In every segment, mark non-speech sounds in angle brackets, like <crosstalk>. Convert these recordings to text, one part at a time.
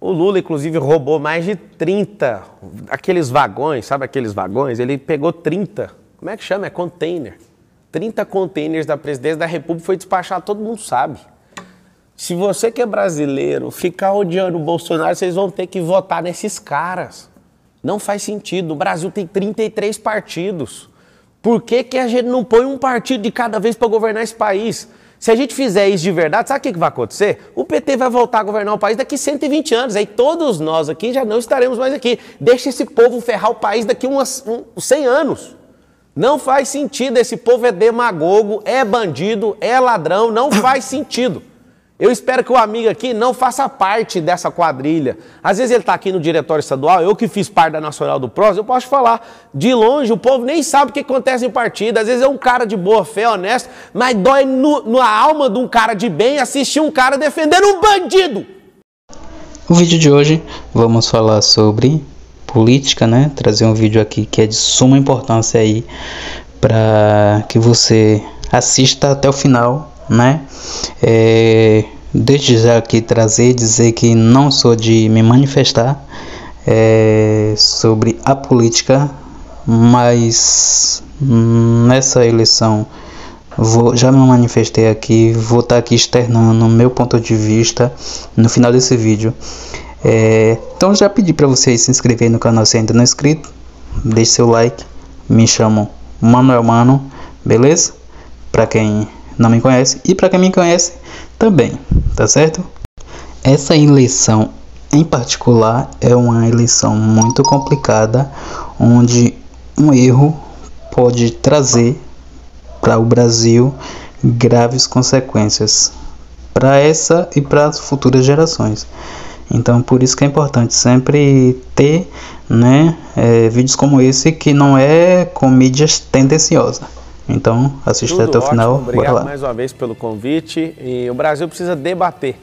O Lula, inclusive, roubou mais de 30, aqueles vagões, sabe aqueles vagões? Ele pegou 30, como é que chama? É container. 30 containers da presidência da República foi despachar, todo mundo sabe. Se você que é brasileiro ficar odiando o Bolsonaro, vocês vão ter que votar nesses caras. Não faz sentido. O Brasil tem 33 partidos. Por que, que a gente não põe um partido de cada vez para governar esse país? Se a gente fizer isso de verdade, sabe o que, vai acontecer? O PT vai voltar a governar o país daqui 120 anos. Aí todos nós aqui já não estaremos mais aqui. Deixa esse povo ferrar o país daqui uns um, 100 anos. Não faz sentido. Esse povo é demagogo, é bandido, é ladrão. Não faz sentido. Eu espero que o amigo aqui não faça parte dessa quadrilha. Às vezes ele está aqui no diretório estadual, eu que fiz parte da Nacional do Prós, eu posso falar. De longe, o povo nem sabe o que acontece em partida. Às vezes é um cara de boa fé, honesto, mas dói no, na alma de um cara de bem assistir um cara defendendo um bandido. No vídeo de hoje, vamos falar sobre política, né? Trazer um vídeo aqui que é de suma importância aí para que você assista até o final né? É, desde já aqui trazer dizer que não sou de me manifestar é, sobre a política, mas nessa eleição vou, já me manifestei aqui, vou estar tá aqui externando o meu ponto de vista no final desse vídeo. É, então já pedi para vocês se inscreverem no canal se ainda não é inscrito, deixe seu like, me chamo Manuel Mano, beleza? Para quem não me conhece e para quem me conhece também, tá certo? Essa eleição em particular é uma eleição muito complicada, onde um erro pode trazer para o Brasil graves consequências para essa e para as futuras gerações. Então, por isso que é importante sempre ter né, é, vídeos como esse que não é com mídias tendenciosas. Então, assista Tudo até o ótimo. final. Obrigado Bora lá. mais uma vez pelo convite. E o Brasil precisa debater.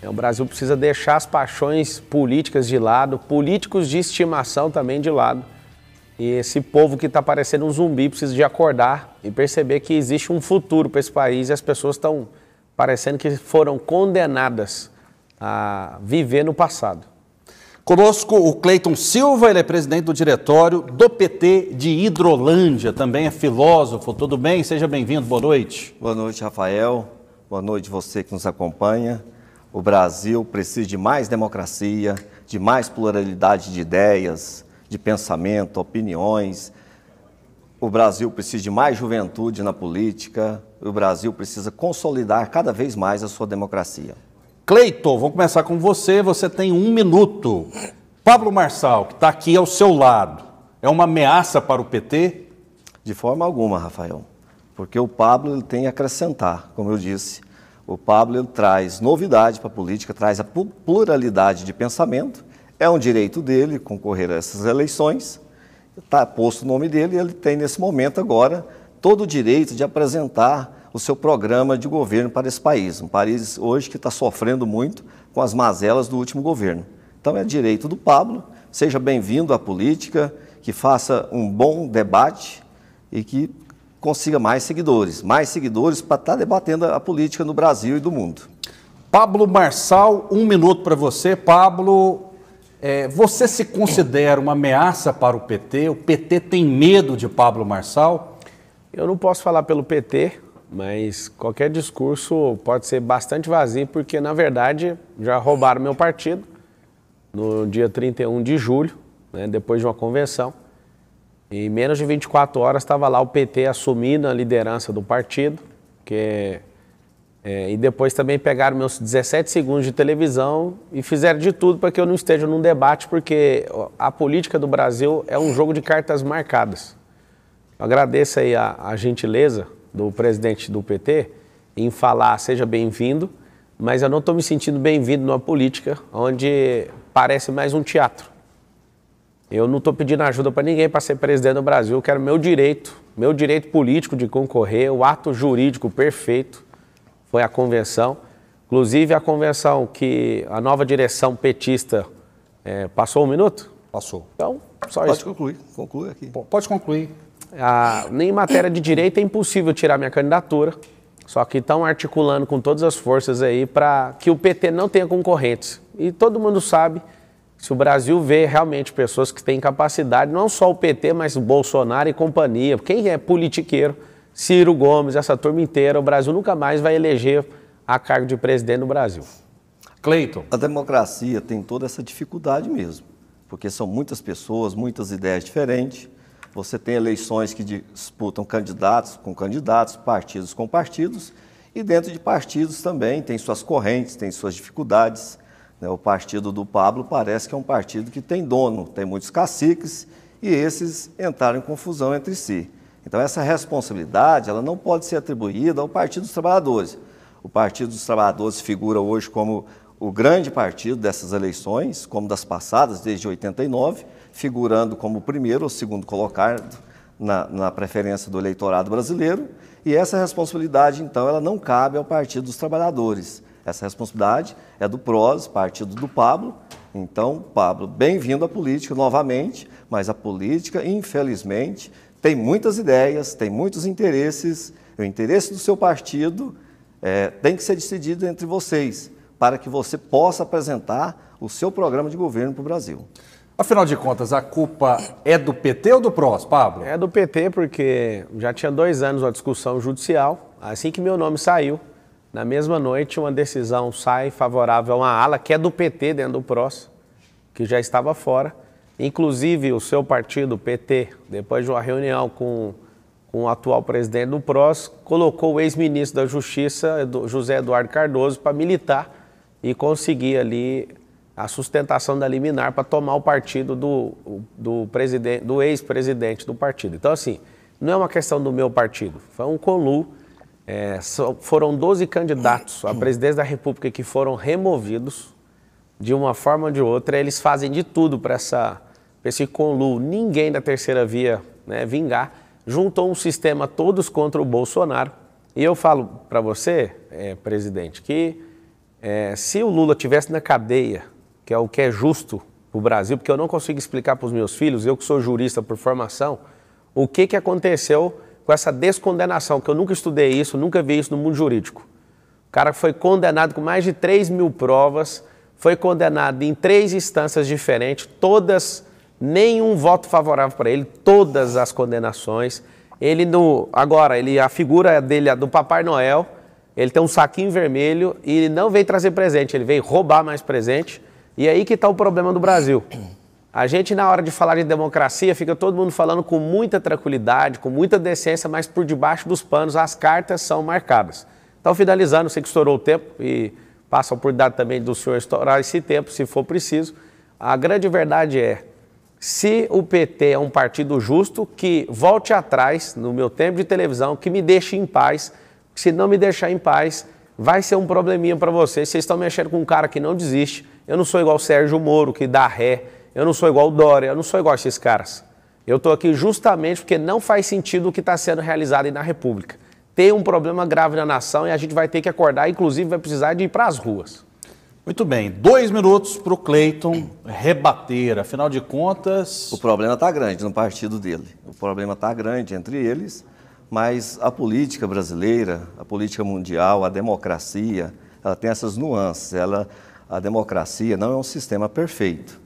É, o Brasil precisa deixar as paixões políticas de lado, políticos de estimação também de lado. E esse povo que está parecendo um zumbi precisa de acordar e perceber que existe um futuro para esse país e as pessoas estão parecendo que foram condenadas a viver no passado. Conosco o Cleiton Silva, ele é presidente do diretório do PT de Hidrolândia, também é filósofo. Tudo bem? Seja bem-vindo, boa noite. Boa noite, Rafael. Boa noite você que nos acompanha. O Brasil precisa de mais democracia, de mais pluralidade de ideias, de pensamento, opiniões. O Brasil precisa de mais juventude na política. O Brasil precisa consolidar cada vez mais a sua democracia. Cleiton, vamos começar com você. Você tem um minuto. Pablo Marçal, que está aqui ao seu lado, é uma ameaça para o PT? De forma alguma, Rafael. Porque o Pablo ele tem a acrescentar, como eu disse. O Pablo ele traz novidade para a política, traz a pluralidade de pensamento. É um direito dele concorrer a essas eleições. Está posto o nome dele e ele tem, nesse momento agora, todo o direito de apresentar o seu programa de governo para esse país. Um país hoje que está sofrendo muito com as mazelas do último governo. Então é direito do Pablo, seja bem-vindo à política, que faça um bom debate e que consiga mais seguidores, mais seguidores para estar tá debatendo a política no Brasil e do mundo. Pablo Marçal, um minuto para você. Pablo, é, você se considera uma ameaça para o PT? O PT tem medo de Pablo Marçal? Eu não posso falar pelo PT, mas qualquer discurso pode ser bastante vazio, porque na verdade já roubaram meu partido no dia 31 de julho, né, depois de uma convenção. Em menos de 24 horas estava lá o PT assumindo a liderança do partido, que é, e depois também pegaram meus 17 segundos de televisão e fizeram de tudo para que eu não esteja num debate, porque a política do Brasil é um jogo de cartas marcadas. Eu agradeço aí a, a gentileza do presidente do PT em falar seja bem-vindo, mas eu não estou me sentindo bem-vindo numa política onde parece mais um teatro. Eu não estou pedindo ajuda para ninguém para ser presidente do Brasil, eu quero meu direito, meu direito político de concorrer, o ato jurídico perfeito foi a convenção. Inclusive a convenção que a nova direção petista é, passou um minuto? Passou. Então, só Pode isso. Pode concluir, conclui aqui. Pode concluir a, nem em matéria de direito é impossível tirar minha candidatura. Só que estão articulando com todas as forças aí para que o PT não tenha concorrentes. E todo mundo sabe, se o Brasil vê realmente pessoas que têm capacidade, não só o PT, mas o Bolsonaro e companhia, quem é politiqueiro, Ciro Gomes, essa turma inteira, o Brasil nunca mais vai eleger a cargo de presidente no Brasil. Cleiton. A democracia tem toda essa dificuldade mesmo, porque são muitas pessoas, muitas ideias diferentes você tem eleições que disputam candidatos com candidatos, partidos com partidos, e dentro de partidos também tem suas correntes, tem suas dificuldades. Né? O partido do Pablo parece que é um partido que tem dono, tem muitos caciques e esses entraram em confusão entre si. Então essa responsabilidade ela não pode ser atribuída ao Partido dos Trabalhadores. O Partido dos Trabalhadores figura hoje como o grande partido dessas eleições, como das passadas desde 89, figurando como primeiro ou segundo colocado na, na preferência do eleitorado brasileiro. E essa responsabilidade, então, ela não cabe ao Partido dos Trabalhadores. Essa responsabilidade é do PROS, partido do Pablo. Então, Pablo, bem-vindo à política novamente, mas a política, infelizmente, tem muitas ideias, tem muitos interesses. O interesse do seu partido é, tem que ser decidido entre vocês, para que você possa apresentar o seu programa de governo para o Brasil. Afinal de contas, a culpa é do PT ou do PROS, Pablo? É do PT, porque já tinha dois anos uma discussão judicial. Assim que meu nome saiu, na mesma noite, uma decisão sai favorável a uma ala que é do PT dentro do PROS, que já estava fora. Inclusive, o seu partido, o PT, depois de uma reunião com, com o atual presidente do PROS, colocou o ex-ministro da Justiça, José Eduardo Cardoso, para militar e conseguir ali a sustentação da liminar para tomar o partido do, do, do ex-presidente do partido. Então, assim, não é uma questão do meu partido, foi um colu. É, foram 12 candidatos à presidência da República que foram removidos de uma forma ou de outra. Eles fazem de tudo para esse conlu, ninguém da terceira via né, vingar. Juntou um sistema todos contra o Bolsonaro. E eu falo para você, é, presidente, que é, se o Lula tivesse na cadeia que é o que é justo para o Brasil, porque eu não consigo explicar para os meus filhos, eu que sou jurista por formação, o que, que aconteceu com essa descondenação, que eu nunca estudei isso, nunca vi isso no mundo jurídico. O cara foi condenado com mais de 3 mil provas, foi condenado em três instâncias diferentes, todas, nenhum voto favorável para ele, todas as condenações. Ele no, agora, ele a figura dele, é do Papai Noel, ele tem um saquinho vermelho e ele não veio trazer presente, ele veio roubar mais presente e aí que está o problema do Brasil. A gente, na hora de falar de democracia, fica todo mundo falando com muita tranquilidade, com muita decência, mas por debaixo dos panos as cartas são marcadas. Então, finalizando, sei que estourou o tempo e passa a oportunidade também do senhor estourar esse tempo, se for preciso. A grande verdade é, se o PT é um partido justo, que volte atrás no meu tempo de televisão, que me deixe em paz, se não me deixar em paz, vai ser um probleminha para vocês. Vocês estão mexendo com um cara que não desiste. Eu não sou igual o Sérgio Moro, que dá ré. Eu não sou igual o Dória. Eu não sou igual a esses caras. Eu estou aqui justamente porque não faz sentido o que está sendo realizado aí na República. Tem um problema grave na nação e a gente vai ter que acordar, inclusive vai precisar de ir para as ruas. Muito bem, dois minutos para o Cleiton rebater. Afinal de contas. O problema está grande no partido dele. O problema está grande entre eles mas a política brasileira, a política mundial, a democracia, ela tem essas nuances. Ela, a democracia não é um sistema perfeito.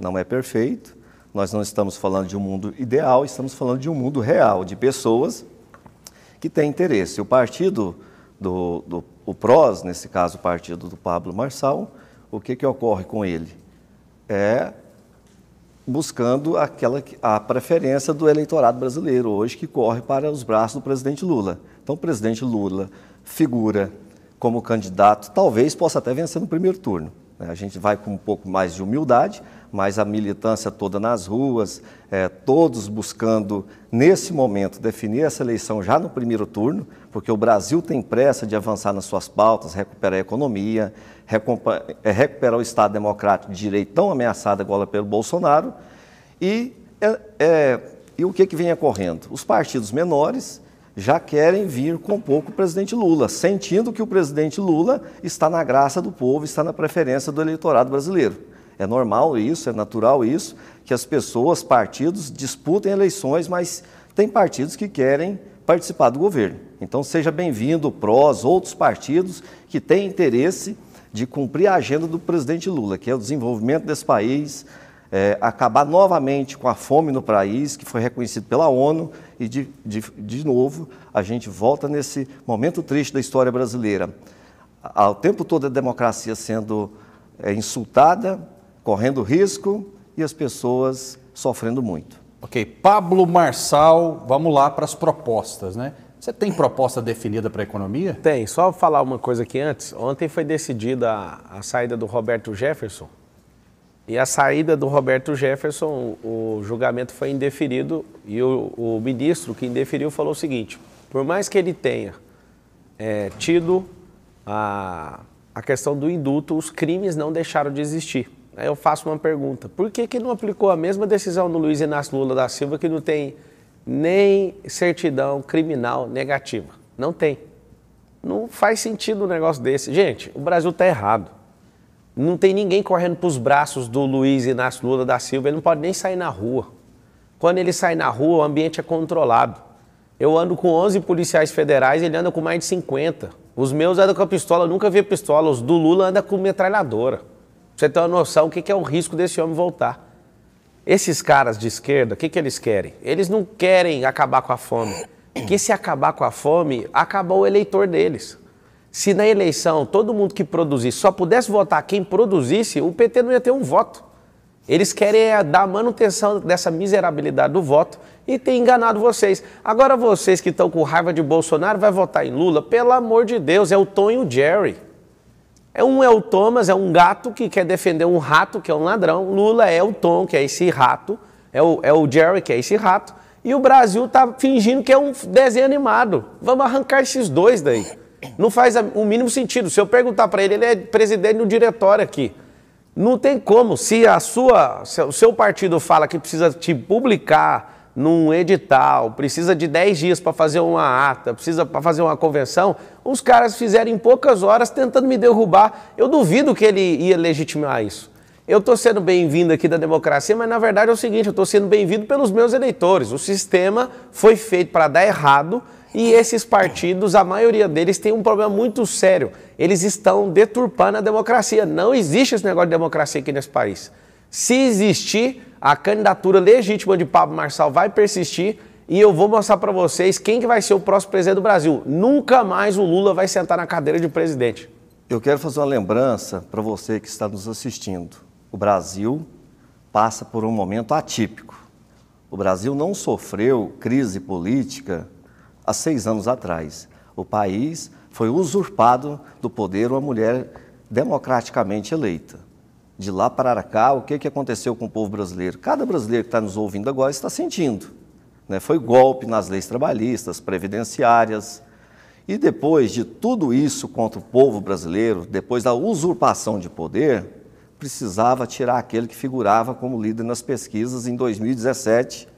Não é perfeito. Nós não estamos falando de um mundo ideal, estamos falando de um mundo real, de pessoas que têm interesse. O partido do, do o PROS, nesse caso o partido do Pablo Marçal, o que, que ocorre com ele? É buscando aquela a preferência do eleitorado brasileiro hoje que corre para os braços do presidente Lula. Então, o presidente Lula figura como candidato, talvez possa até vencer no primeiro turno. Né? A gente vai com um pouco mais de humildade, mas a militância toda nas ruas, é, todos buscando, nesse momento, definir essa eleição já no primeiro turno, porque o Brasil tem pressa de avançar nas suas pautas, recuperar a economia, eh, recuperar o Estado Democrático de Direito tão ameaçado agora pelo Bolsonaro. E, é, é, e o que, que vem ocorrendo? Os partidos menores já querem vir com pouco o presidente Lula, sentindo que o presidente Lula está na graça do povo, está na preferência do eleitorado brasileiro. É normal isso, é natural isso, que as pessoas, partidos, disputem eleições, mas tem partidos que querem participar do governo. Então seja bem-vindo prós, PROS, outros partidos que têm interesse de cumprir a agenda do presidente Lula, que é o desenvolvimento desse país, é, acabar novamente com a fome no país, que foi reconhecido pela ONU, e de, de, de novo a gente volta nesse momento triste da história brasileira. Ao tempo todo a democracia sendo é, insultada, correndo risco e as pessoas sofrendo muito. Ok, Pablo Marçal, vamos lá para as propostas, né? Você tem proposta definida para a economia? Tem. Só falar uma coisa aqui antes. Ontem foi decidida a, a saída do Roberto Jefferson. E a saída do Roberto Jefferson, o, o julgamento foi indeferido e o, o, ministro que indeferiu falou o seguinte: por mais que ele tenha é, tido a, a questão do indulto, os crimes não deixaram de existir. Aí eu faço uma pergunta: por que, que não aplicou a mesma decisão no Luiz Inácio Lula da Silva, que não tem nem certidão criminal negativa. Não tem. Não faz sentido um negócio desse. Gente, o Brasil está errado. Não tem ninguém correndo para os braços do Luiz Inácio Lula da Silva. Ele não pode nem sair na rua. Quando ele sai na rua, o ambiente é controlado. Eu ando com 11 policiais federais, ele anda com mais de 50. Os meus andam com a pistola, nunca vi pistola. Os do Lula andam com metralhadora. Pra você tem uma noção o que é o risco desse homem voltar. Esses caras de esquerda, o que, que eles querem? Eles não querem acabar com a fome. Porque se acabar com a fome, acabou o eleitor deles. Se na eleição todo mundo que produzisse só pudesse votar quem produzisse, o PT não ia ter um voto. Eles querem é dar manutenção dessa miserabilidade do voto e tem enganado vocês. Agora vocês que estão com raiva de Bolsonaro vai votar em Lula, pelo amor de Deus, é o Tonho Jerry. É um é o Thomas, é um gato que quer defender um rato que é um ladrão. Lula é o Tom, que é esse rato. É o, é o Jerry, que é esse rato. E o Brasil tá fingindo que é um desenho animado. Vamos arrancar esses dois daí. Não faz o mínimo sentido. Se eu perguntar para ele, ele é presidente do diretório aqui. Não tem como. Se a sua, se o seu partido fala que precisa te publicar num edital, precisa de 10 dias para fazer uma ata, precisa para fazer uma convenção, os caras fizeram em poucas horas tentando me derrubar. Eu duvido que ele ia legitimar isso. Eu estou sendo bem-vindo aqui da democracia, mas na verdade é o seguinte: eu estou sendo bem-vindo pelos meus eleitores. O sistema foi feito para dar errado e esses partidos, a maioria deles, tem um problema muito sério. Eles estão deturpando a democracia. Não existe esse negócio de democracia aqui nesse país. Se existir, a candidatura legítima de Pablo Marçal vai persistir e eu vou mostrar para vocês quem que vai ser o próximo presidente do Brasil. Nunca mais o Lula vai sentar na cadeira de presidente. Eu quero fazer uma lembrança para você que está nos assistindo. O Brasil passa por um momento atípico. O Brasil não sofreu crise política há seis anos atrás. O país foi usurpado do poder uma mulher democraticamente eleita de lá para cá, o que, que aconteceu com o povo brasileiro. Cada brasileiro que está nos ouvindo agora está sentindo. Né? Foi golpe nas leis trabalhistas, previdenciárias. E depois de tudo isso contra o povo brasileiro, depois da usurpação de poder, precisava tirar aquele que figurava como líder nas pesquisas em 2017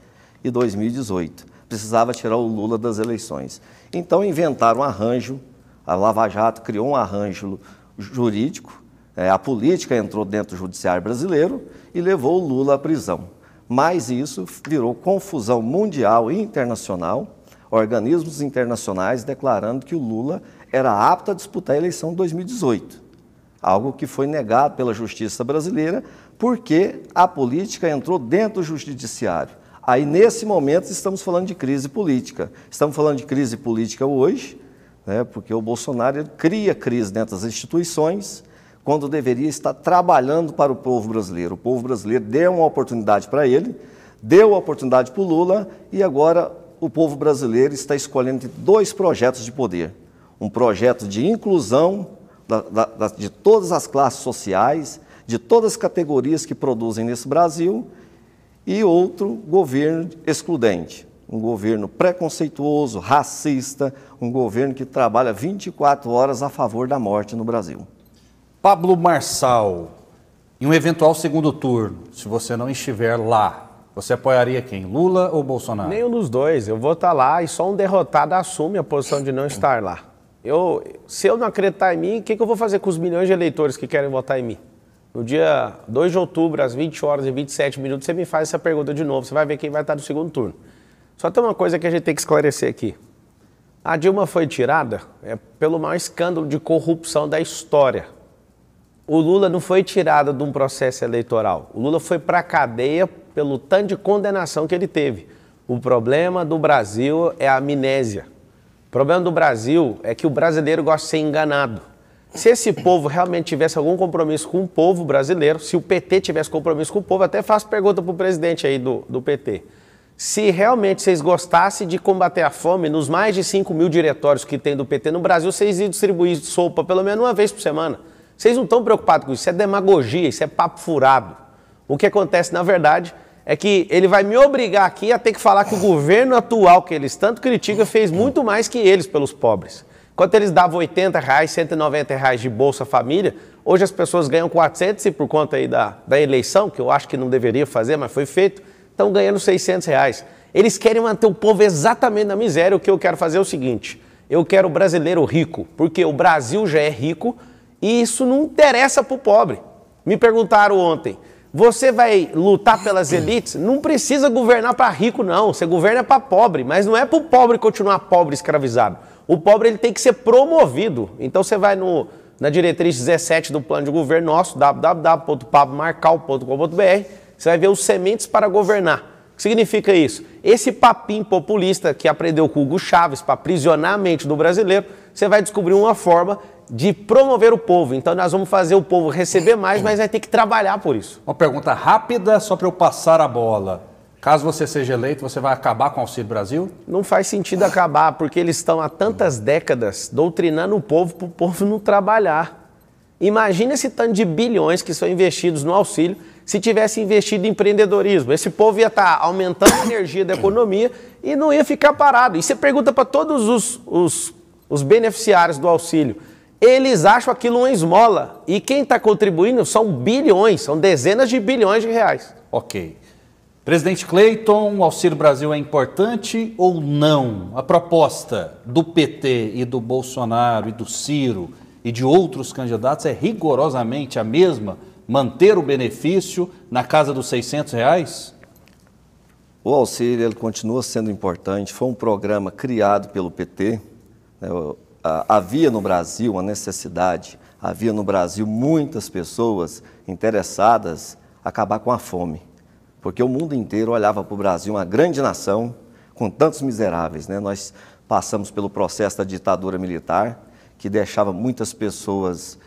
e 2018. Precisava tirar o Lula das eleições. Então inventaram um arranjo, a Lava Jato criou um arranjo jurídico é, a política entrou dentro do judiciário brasileiro e levou o Lula à prisão. Mas isso virou confusão mundial e internacional, organismos internacionais declarando que o Lula era apto a disputar a eleição de 2018, algo que foi negado pela justiça brasileira porque a política entrou dentro do judiciário. Aí, nesse momento, estamos falando de crise política. Estamos falando de crise política hoje, né, porque o Bolsonaro cria crise dentro das instituições quando deveria estar trabalhando para o povo brasileiro. O povo brasileiro deu uma oportunidade para ele, deu a oportunidade para o Lula e agora o povo brasileiro está escolhendo dois projetos de poder. Um projeto de inclusão da, da, de todas as classes sociais, de todas as categorias que produzem nesse Brasil, e outro governo excludente, um governo preconceituoso, racista, um governo que trabalha 24 horas a favor da morte no Brasil. Pablo Marçal, em um eventual segundo turno, se você não estiver lá, você apoiaria quem? Lula ou Bolsonaro? Nenhum dos dois. Eu vou estar tá lá e só um derrotado assume a posição de não estar lá. Eu, se eu não acreditar em mim, o que, que eu vou fazer com os milhões de eleitores que querem votar em mim? No dia 2 de outubro, às 20 horas e 27 minutos, você me faz essa pergunta de novo. Você vai ver quem vai estar no segundo turno. Só tem uma coisa que a gente tem que esclarecer aqui. A Dilma foi tirada é, pelo maior escândalo de corrupção da história o Lula não foi tirado de um processo eleitoral. O Lula foi para a cadeia pelo tanto de condenação que ele teve. O problema do Brasil é a amnésia. O problema do Brasil é que o brasileiro gosta de ser enganado. Se esse povo realmente tivesse algum compromisso com o povo brasileiro, se o PT tivesse compromisso com o povo, até faço pergunta para o presidente aí do, do PT. Se realmente vocês gostassem de combater a fome, nos mais de 5 mil diretórios que tem do PT no Brasil, vocês iam distribuir sopa pelo menos uma vez por semana. Vocês não estão preocupados com isso, isso é demagogia, isso é papo furado. O que acontece, na verdade, é que ele vai me obrigar aqui a ter que falar que o governo atual que eles tanto criticam fez muito mais que eles pelos pobres. Enquanto eles davam 80 reais, 190 reais de Bolsa Família, hoje as pessoas ganham 400 e por conta aí da, da eleição, que eu acho que não deveria fazer, mas foi feito, estão ganhando 600 reais. Eles querem manter o povo exatamente na miséria. O que eu quero fazer é o seguinte, eu quero o brasileiro rico, porque o Brasil já é rico, e isso não interessa para o pobre. Me perguntaram ontem: você vai lutar pelas elites? Não precisa governar para rico, não. Você governa para pobre, mas não é para o pobre continuar pobre escravizado. O pobre ele tem que ser promovido. Então você vai no, na diretriz 17 do plano de governo nosso, www.pabmarcal.com.br, você vai ver os sementes para governar. O que significa isso? Esse papinho populista que aprendeu com Hugo Chaves para aprisionar a mente do brasileiro você vai descobrir uma forma de promover o povo. Então nós vamos fazer o povo receber mais, mas vai ter que trabalhar por isso. Uma pergunta rápida só para eu passar a bola. Caso você seja eleito, você vai acabar com o Auxílio Brasil? Não faz sentido acabar, porque eles estão há tantas décadas doutrinando o povo para o povo não trabalhar. Imagina esse tanto de bilhões que são investidos no auxílio se tivesse investido em empreendedorismo. Esse povo ia estar tá aumentando a energia da economia e não ia ficar parado. E você pergunta para todos os, os os beneficiários do auxílio, eles acham aquilo uma esmola. E quem está contribuindo são bilhões, são dezenas de bilhões de reais. Ok. Presidente Cleiton, o Auxílio Brasil é importante ou não? A proposta do PT e do Bolsonaro e do Ciro e de outros candidatos é rigorosamente a mesma? Manter o benefício na casa dos 600 reais? O auxílio ele continua sendo importante. Foi um programa criado pelo PT, né, havia no Brasil uma necessidade, havia no Brasil muitas pessoas interessadas em acabar com a fome, porque o mundo inteiro olhava para o Brasil, uma grande nação, com tantos miseráveis. Né? Nós passamos pelo processo da ditadura militar, que deixava muitas pessoas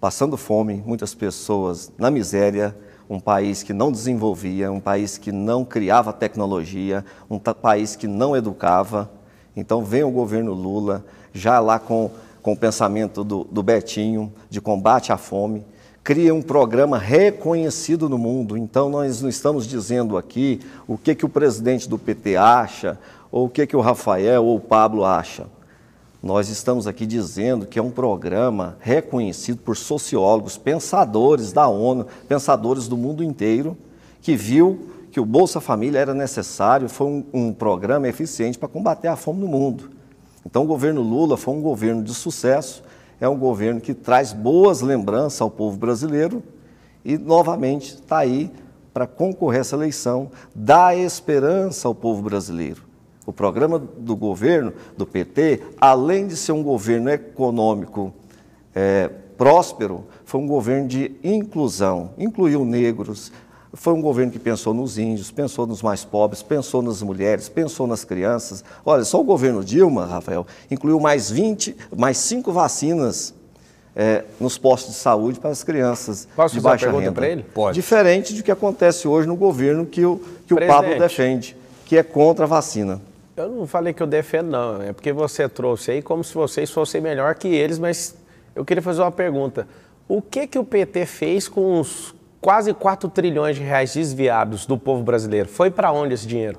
passando fome, muitas pessoas na miséria, um país que não desenvolvia, um país que não criava tecnologia, um país que não educava. Então vem o governo Lula, já lá com, com o pensamento do, do Betinho, de combate à fome, cria um programa reconhecido no mundo. Então nós não estamos dizendo aqui o que, que o presidente do PT acha, ou o que, que o Rafael ou o Pablo acha. Nós estamos aqui dizendo que é um programa reconhecido por sociólogos, pensadores da ONU, pensadores do mundo inteiro, que viu que o Bolsa Família era necessário, foi um, um programa eficiente para combater a fome no mundo. Então, o governo Lula foi um governo de sucesso, é um governo que traz boas lembranças ao povo brasileiro e, novamente, está aí para concorrer a essa eleição, dá esperança ao povo brasileiro. O programa do governo, do PT, além de ser um governo econômico é, próspero, foi um governo de inclusão. Incluiu negros, foi um governo que pensou nos índios, pensou nos mais pobres, pensou nas mulheres, pensou nas crianças. Olha, só o governo Dilma, Rafael, incluiu mais 20, mais 5 vacinas é, nos postos de saúde para as crianças Posso de baixa renda. Para ele? Pode. Diferente do que acontece hoje no governo que o, que o Pablo defende, que é contra a vacina. Eu não falei que eu defendo, não. É porque você trouxe aí como se vocês fossem melhor que eles, mas eu queria fazer uma pergunta. O que que o PT fez com os quase 4 trilhões de reais desviados do povo brasileiro. Foi para onde esse dinheiro?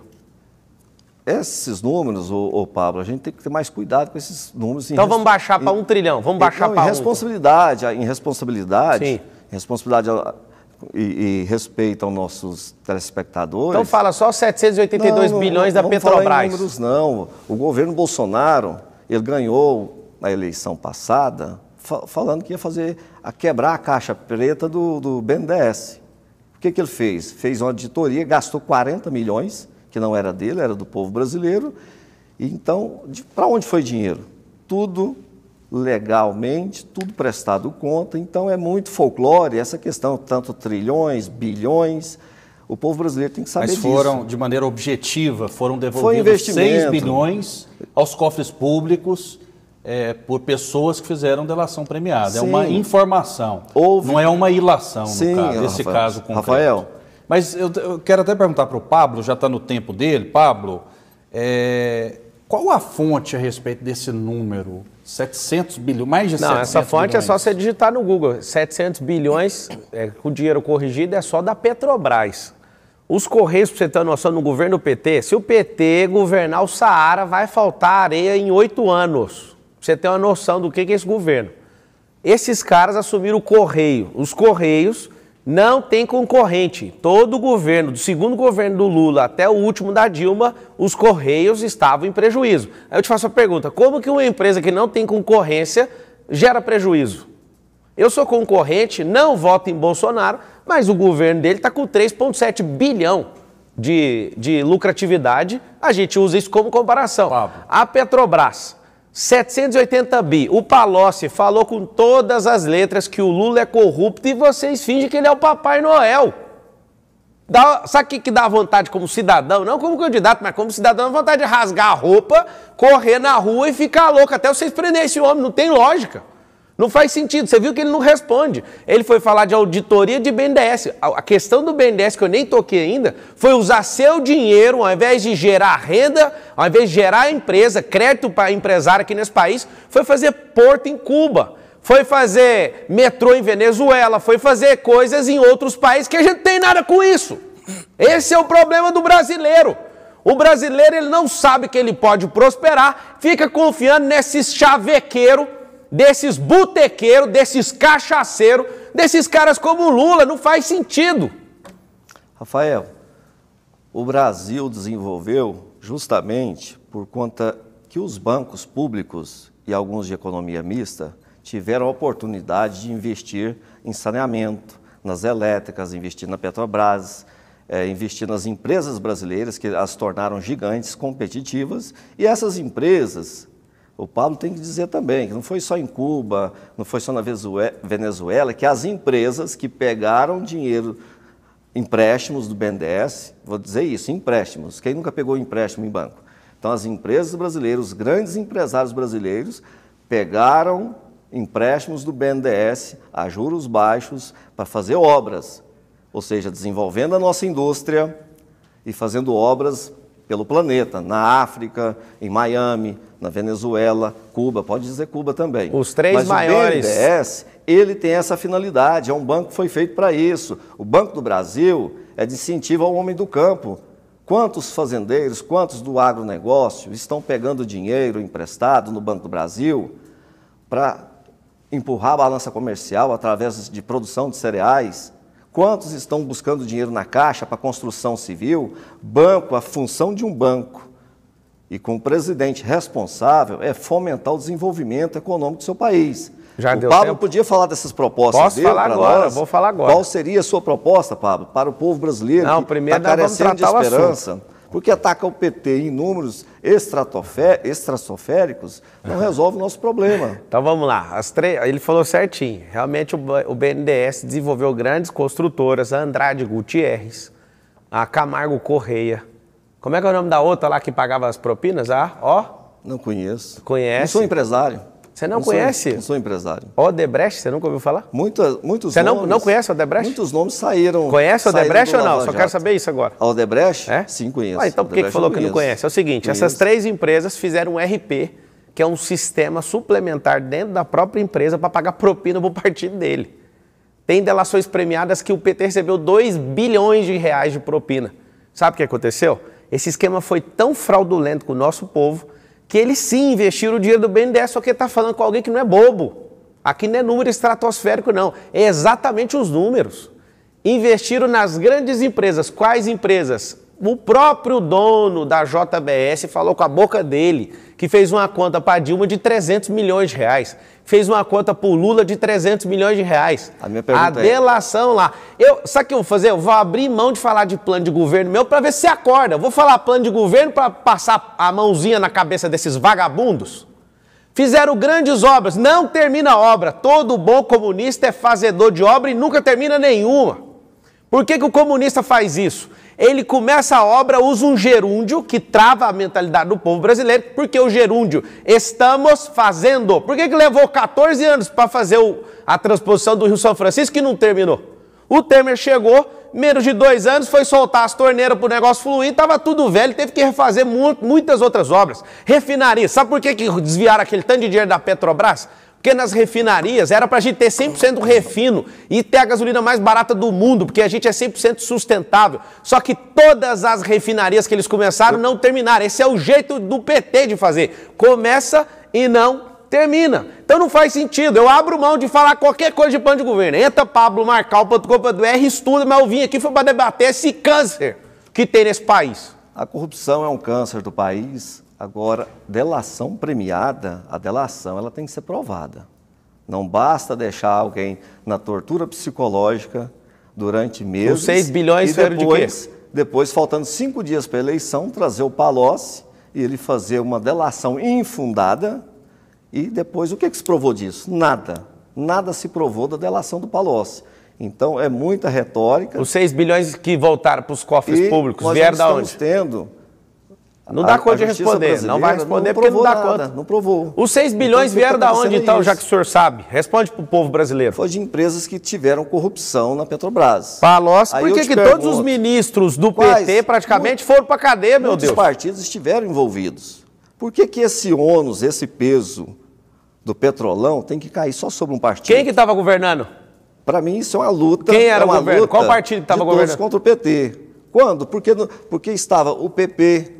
Esses números, ô, ô, Pablo, a gente tem que ter mais cuidado com esses números. Então vamos baixar para um trilhão, vamos baixar para um. Responsabilidade, em responsabilidade, Sim. responsabilidade e, e respeito aos nossos telespectadores. Então fala só 782 não, bilhões não, não, da Petrobras. Não números não. O governo Bolsonaro, ele ganhou na eleição passada falando que ia fazer a quebrar a caixa preta do, do BNDES. O que, que ele fez? Fez uma auditoria, gastou 40 milhões, que não era dele, era do povo brasileiro. E então, para onde foi dinheiro? Tudo legalmente, tudo prestado conta. Então é muito folclore essa questão, tanto trilhões, bilhões. O povo brasileiro tem que saber disso. Mas foram, disso. de maneira objetiva, foram devolvidos 6 bilhões aos cofres públicos é, por pessoas que fizeram delação premiada. Sim. É uma informação, Houve... não é uma ilação, Sim, caso, nesse Rafael. caso concreto. Rafael. Mas eu, eu quero até perguntar para o Pablo, já está no tempo dele, Pablo, é, qual a fonte a respeito desse número? 700 bilhões, mais de Não, essa fonte bilhões. é só você digitar no Google. 700 bilhões, é, com dinheiro corrigido, é só da Petrobras. Os Correios, para você ter noção, no governo PT, se o PT governar o Saara, vai faltar areia em oito anos você ter uma noção do que, é esse governo. Esses caras assumiram o Correio. Os Correios não têm concorrente. Todo o governo, do segundo governo do Lula até o último da Dilma, os Correios estavam em prejuízo. Aí eu te faço a pergunta: como que uma empresa que não tem concorrência gera prejuízo? Eu sou concorrente, não voto em Bolsonaro, mas o governo dele está com 3,7 bilhão de, de lucratividade. A gente usa isso como comparação. Pablo. A Petrobras 780 bi. O Palocci falou com todas as letras que o Lula é corrupto e vocês fingem que ele é o Papai Noel. Dá, sabe o que, que dá vontade como cidadão? Não como candidato, mas como cidadão, dá vontade de rasgar a roupa, correr na rua e ficar louco até vocês prender esse homem. Não tem lógica. Não faz sentido. Você viu que ele não responde. Ele foi falar de auditoria de BNDES. A questão do BNDES, que eu nem toquei ainda, foi usar seu dinheiro, ao invés de gerar renda, ao invés de gerar empresa, crédito para empresário aqui nesse país, foi fazer porto em Cuba, foi fazer metrô em Venezuela, foi fazer coisas em outros países que a gente tem nada com isso. Esse é o problema do brasileiro. O brasileiro ele não sabe que ele pode prosperar, fica confiando nesse chavequeiro desses botequeiros, desses cachaceiros, desses caras como Lula, não faz sentido. Rafael, o Brasil desenvolveu justamente por conta que os bancos públicos e alguns de economia mista tiveram a oportunidade de investir em saneamento, nas elétricas, investir na Petrobras, é, investir nas empresas brasileiras que as tornaram gigantes, competitivas, e essas empresas o Pablo tem que dizer também que não foi só em Cuba, não foi só na Venezuela, que as empresas que pegaram dinheiro, empréstimos do BNDES, vou dizer isso, empréstimos, quem nunca pegou empréstimo em banco? Então, as empresas brasileiras, os grandes empresários brasileiros, pegaram empréstimos do BNDES a juros baixos para fazer obras, ou seja, desenvolvendo a nossa indústria e fazendo obras pelo planeta, na África, em Miami, na Venezuela, Cuba, pode dizer Cuba também. Os três Mas maiores. O BNDES, ele tem essa finalidade, é um banco que foi feito para isso. O Banco do Brasil é de incentivo ao homem do campo. Quantos fazendeiros, quantos do agronegócio estão pegando dinheiro emprestado no Banco do Brasil para empurrar a balança comercial através de produção de cereais? Quantos estão buscando dinheiro na caixa para construção civil? Banco, a função de um banco e com o presidente responsável é fomentar o desenvolvimento econômico do seu país. Já o Pablo tempo? podia falar dessas propostas Posso dele falar agora, nós. vou falar agora. Qual seria a sua proposta, Pablo, para o povo brasileiro Não, que primeiro está carecendo de esperança? Porque atacar o PT em números estratosféricos não resolve o nosso problema. <laughs> Então vamos lá. Ele falou certinho. Realmente o BNDES desenvolveu grandes construtoras, a Andrade Gutierrez, a Camargo Correia, como é que é o nome da outra lá que pagava as propinas? Ah, ó. Não conheço. Conhece? Não sou empresário. Você não, não conhece? Sou, não sou empresário. Odebrecht, você nunca ouviu falar? Muitas, muitos Você nomes, não, não conhece Odebrecht? Muitos nomes saíram. Conhece Odebrecht saíram ou não? Só quero saber isso agora. A Odebrecht? É? Sim, conheço. Ah, então por que, que falou que não conhece? É o seguinte, conheço. essas três empresas fizeram um RP, que é um sistema suplementar dentro da própria empresa para pagar propina para o partido dele. Tem delações premiadas que o PT recebeu 2 bilhões de reais de propina. Sabe o que aconteceu? Esse esquema foi tão fraudulento com o nosso povo que eles sim investiram o dinheiro do BNDES, só que está falando com alguém que não é bobo. Aqui não é número estratosférico, não. É exatamente os números. Investiram nas grandes empresas. Quais empresas? o próprio dono da JBS falou com a boca dele que fez uma conta para Dilma de 300 milhões de reais, fez uma conta para o Lula de 300 milhões de reais. A minha pergunta A é delação é... lá. Eu, sabe o que eu vou fazer? Eu vou abrir mão de falar de plano de governo meu para ver se acorda. Eu vou falar plano de governo para passar a mãozinha na cabeça desses vagabundos. Fizeram grandes obras, não termina a obra. Todo bom comunista é fazedor de obra e nunca termina nenhuma. Por que, que o comunista faz isso? ele começa a obra, usa um gerúndio que trava a mentalidade do povo brasileiro, porque o gerúndio, estamos fazendo. Por que, que levou 14 anos para fazer o, a transposição do Rio São Francisco que não terminou? O Temer chegou, menos de dois anos, foi soltar as torneiras para o negócio fluir, estava tudo velho, teve que refazer mu muitas outras obras. Refinaria, sabe por que, que desviaram aquele tanto de dinheiro da Petrobras? Porque nas refinarias era para a gente ter 100% refino e ter a gasolina mais barata do mundo, porque a gente é 100% sustentável. Só que todas as refinarias que eles começaram não terminaram. Esse é o jeito do PT de fazer. Começa e não termina. Então não faz sentido. Eu abro mão de falar qualquer coisa de plano de governo. Entra pablomarcal.com.br, estuda, mas eu vim aqui para debater esse câncer que tem nesse país. A corrupção é um câncer do país. Agora, delação premiada, a delação ela tem que ser provada. Não basta deixar alguém na tortura psicológica durante meses. Os 6 bilhões e depois, de quê? depois, faltando cinco dias para a eleição, trazer o Palocci e ele fazer uma delação infundada. E depois, o que, que se provou disso? Nada. Nada se provou da delação do Palocci. Então, é muita retórica. Os 6 bilhões que voltaram para os cofres e públicos vieram da onde? Nós estamos tendo não dá a, conta a de responder. Não vai responder não porque não dá nada, conta. Não provou. Os 6 então, bilhões então, vieram tá da onde, então, já que o senhor sabe? Responde para o povo brasileiro. Foi de empresas que tiveram corrupção na Petrobras. Palocci, por que, que todos os ministros do quais, PT praticamente muito, foram para cadeia, meu Deus? Os partidos estiveram envolvidos. Por que, que esse ônus, esse peso do petrolão tem que cair só sobre um partido? Quem que estava governando? Para mim, isso é uma luta. Quem era é o governo? Qual partido estava governando? contra o PT. Quando? Porque, porque estava o PP,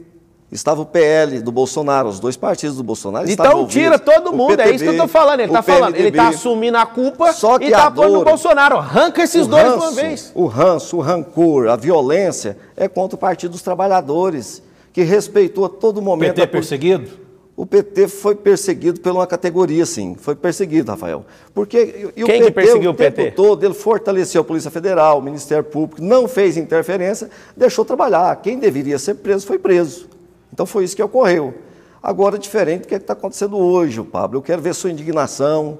Estava o PL do Bolsonaro, os dois partidos do Bolsonaro Então tira todo mundo, PTB, é isso que eu estou falando. Ele está falando, ele está assumindo a culpa Só que e está apoiando o Bolsonaro. Arranca esses dois ranço, de uma vez. O ranço, o rancor, a violência é contra o Partido dos Trabalhadores, que respeitou a todo momento. O PT perseguido? O PT foi perseguido por uma categoria, sim. Foi perseguido, Rafael. Porque e o Quem PT, que perseguiu o, o PT? todo, ele fortaleceu a Polícia Federal, o Ministério Público, não fez interferência, deixou trabalhar. Quem deveria ser preso foi preso. Então foi isso que ocorreu. Agora, diferente do que é está acontecendo hoje, Pablo. Eu quero ver sua indignação,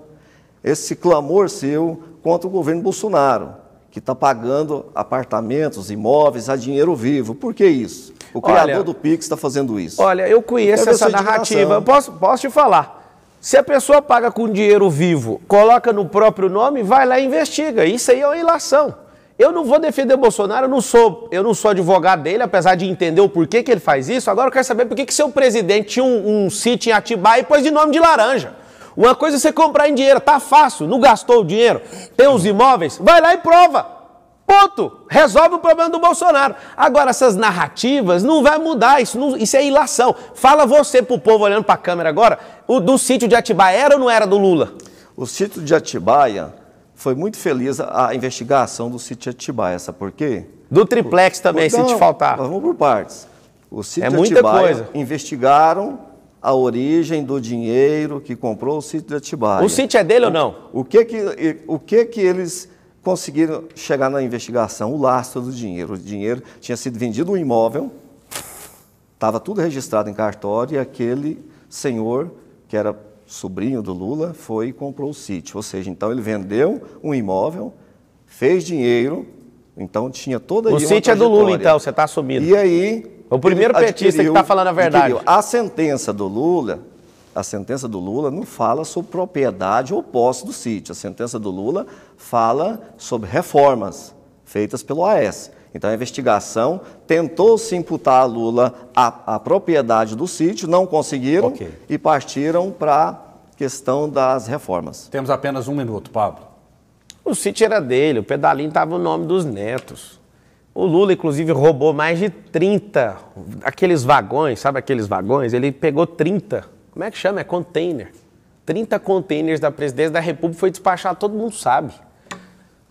esse clamor seu contra o governo Bolsonaro, que está pagando apartamentos, imóveis a dinheiro vivo. Por que isso? O criador olha, do Pix está fazendo isso. Olha, eu conheço eu essa narrativa. Posso, posso te falar. Se a pessoa paga com dinheiro vivo, coloca no próprio nome, vai lá e investiga. Isso aí é uma ilação. Eu não vou defender Bolsonaro, eu não sou, eu não sou advogado dele, apesar de entender o porquê que ele faz isso. Agora eu quero saber por que seu presidente tinha um, um sítio em Atibaia e pôs de nome de laranja. Uma coisa é você comprar em dinheiro, tá fácil, não gastou o dinheiro, tem os imóveis, vai lá e prova. Ponto. Resolve o problema do Bolsonaro. Agora, essas narrativas não vai mudar, isso, não, isso é ilação. Fala você pro povo olhando pra câmera agora, o do sítio de Atibaia era ou não era do Lula? O sítio de Atibaia foi muito feliz a investigação do sítio Atibaia, sabe por quê? Do triplex também, se te faltar. vamos por partes. O sítio é muita Atibaia coisa. investigaram a origem do dinheiro que comprou o sítio de Atibaia. O sítio é dele o, ou não? O que que, o que que eles conseguiram chegar na investigação? O lastro do dinheiro. O dinheiro tinha sido vendido um imóvel, estava tudo registrado em cartório e aquele senhor que era sobrinho do Lula, foi e comprou o sítio. Ou seja, então ele vendeu um imóvel, fez dinheiro, então tinha toda O sítio é do Lula, então, você está assumindo. E aí. O primeiro petista que está falando a verdade. Adquiriu. A sentença do Lula, a sentença do Lula não fala sobre propriedade ou posse do sítio. A sentença do Lula fala sobre reformas feitas pelo AES. Então a investigação tentou se imputar a Lula a, a propriedade do sítio, não conseguiram okay. e partiram para a questão das reformas. Temos apenas um minuto, Pablo. O sítio era dele, o pedalinho estava o nome dos netos. O Lula, inclusive, roubou mais de 30 aqueles vagões, sabe aqueles vagões? Ele pegou 30. Como é que chama? É container. 30 containers da presidência da República foi despachar, todo mundo sabe.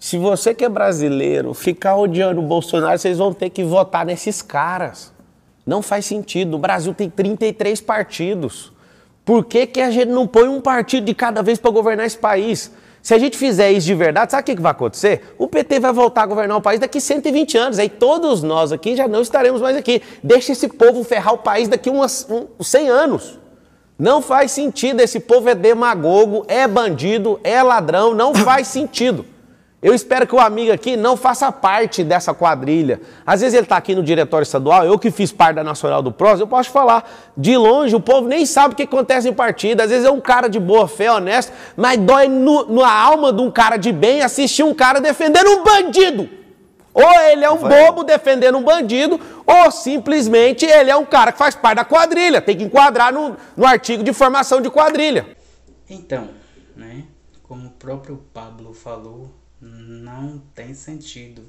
Se você que é brasileiro ficar odiando o Bolsonaro, vocês vão ter que votar nesses caras. Não faz sentido. O Brasil tem 33 partidos. Por que, que a gente não põe um partido de cada vez para governar esse país? Se a gente fizer isso de verdade, sabe o que, que vai acontecer? O PT vai voltar a governar o país daqui 120 anos. Aí todos nós aqui já não estaremos mais aqui. Deixa esse povo ferrar o país daqui uns um, 100 anos. Não faz sentido. Esse povo é demagogo, é bandido, é ladrão. Não faz sentido. Eu espero que o amigo aqui não faça parte dessa quadrilha. Às vezes ele está aqui no diretório estadual, eu que fiz parte da Nacional do Prós, eu posso falar. De longe, o povo nem sabe o que acontece em partida. Às vezes é um cara de boa fé, honesto, mas dói no, na alma de um cara de bem assistir um cara defendendo um bandido. Ou ele é um bobo defendendo um bandido, ou simplesmente ele é um cara que faz parte da quadrilha. Tem que enquadrar no, no artigo de formação de quadrilha. Então, né, como o próprio Pablo falou não tem sentido,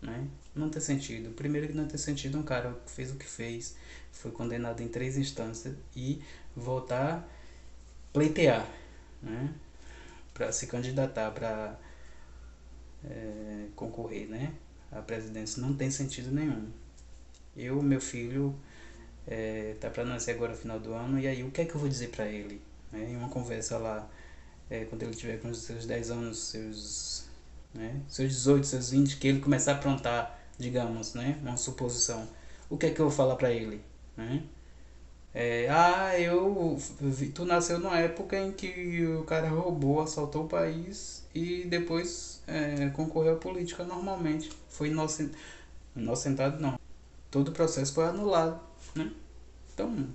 né? Não tem sentido. Primeiro que não tem sentido um cara que fez o que fez, foi condenado em três instâncias e voltar pleitear, né? Para se candidatar, para é, concorrer, né? A presidência não tem sentido nenhum. Eu, meu filho, é, tá para nascer agora no final do ano e aí o que é que eu vou dizer para ele? É, em uma conversa lá, é, quando ele tiver com os seus 10 anos, seus né? Seus 18, seus 20, que ele começar a aprontar, digamos, né? Uma suposição. O que é que eu vou falar para ele, né? É, ah, eu, tu nasceu numa época em que o cara roubou, assaltou o país e depois é, concorreu à política normalmente. Foi inocente, inocentado, não. Todo o processo foi anulado, né? Então,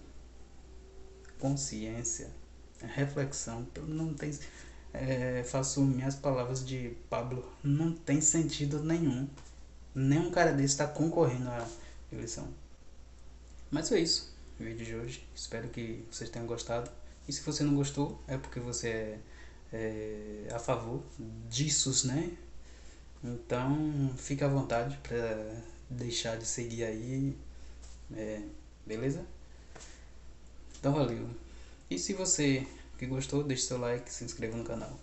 consciência, reflexão, não tem é, faço minhas palavras de Pablo. Não tem sentido nenhum. Nenhum cara desse está concorrendo à eleição. Mas foi isso o vídeo de hoje. Espero que vocês tenham gostado. E se você não gostou, é porque você é, é a favor disso, né? Então, fique à vontade para deixar de seguir aí. É, beleza? Então, valeu. E se você que gostou, deixe seu like e se inscreva no canal.